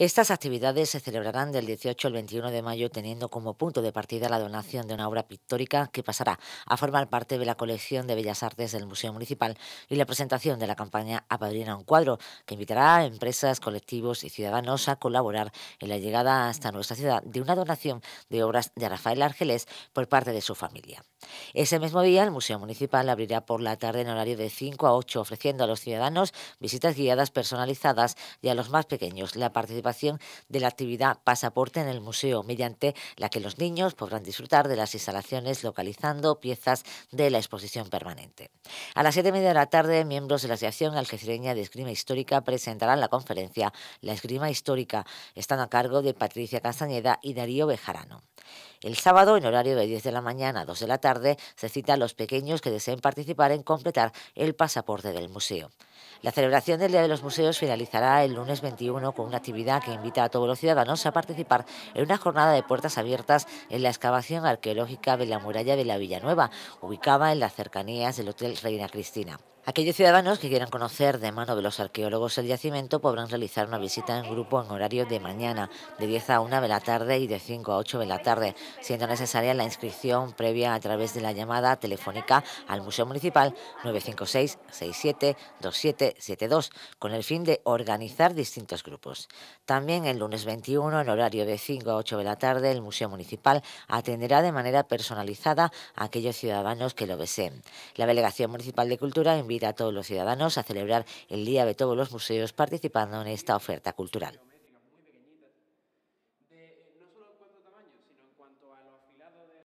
Estas actividades se celebrarán del 18 al 21 de mayo teniendo como punto de partida la donación de una obra pictórica que pasará a formar parte de la colección de Bellas Artes del Museo Municipal y la presentación de la campaña Apadrina un cuadro que invitará a empresas, colectivos y ciudadanos a colaborar en la llegada hasta nuestra ciudad de una donación de obras de Rafael Argelés por parte de su familia. Ese mismo día el Museo Municipal abrirá por la tarde en horario de 5 a 8 ofreciendo a los ciudadanos visitas guiadas personalizadas y a los más pequeños la participación de la actividad Pasaporte en el museo, mediante la que los niños podrán disfrutar de las instalaciones localizando piezas de la exposición permanente. A las siete y media de la tarde, miembros de la Asociación Algecireña de Esgrima Histórica presentarán la conferencia La Esgrima Histórica. Están a cargo de Patricia Castañeda y Darío Bejarano. El sábado, en horario de 10 de la mañana a 2 de la tarde, se cita a los pequeños que deseen participar en completar el pasaporte del museo. La celebración del Día de los Museos finalizará el lunes 21 con una actividad que invita a todos los ciudadanos a participar en una jornada de puertas abiertas en la excavación arqueológica de la muralla de la Villanueva, ubicada en las cercanías del Hotel Reina Cristina. Aquellos ciudadanos que quieran conocer de mano de los arqueólogos el yacimiento podrán realizar una visita en grupo en horario de mañana, de 10 a 1 de la tarde y de 5 a 8 de la tarde, siendo necesaria la inscripción previa a través de la llamada telefónica al Museo Municipal 956 2772 con el fin de organizar distintos grupos. También el lunes 21, en horario de 5 a 8 de la tarde, el Museo Municipal atenderá de manera personalizada a aquellos ciudadanos que lo deseen. La Delegación Municipal de Cultura invita a todos los ciudadanos a celebrar el Día de todos los museos participando en esta oferta cultural.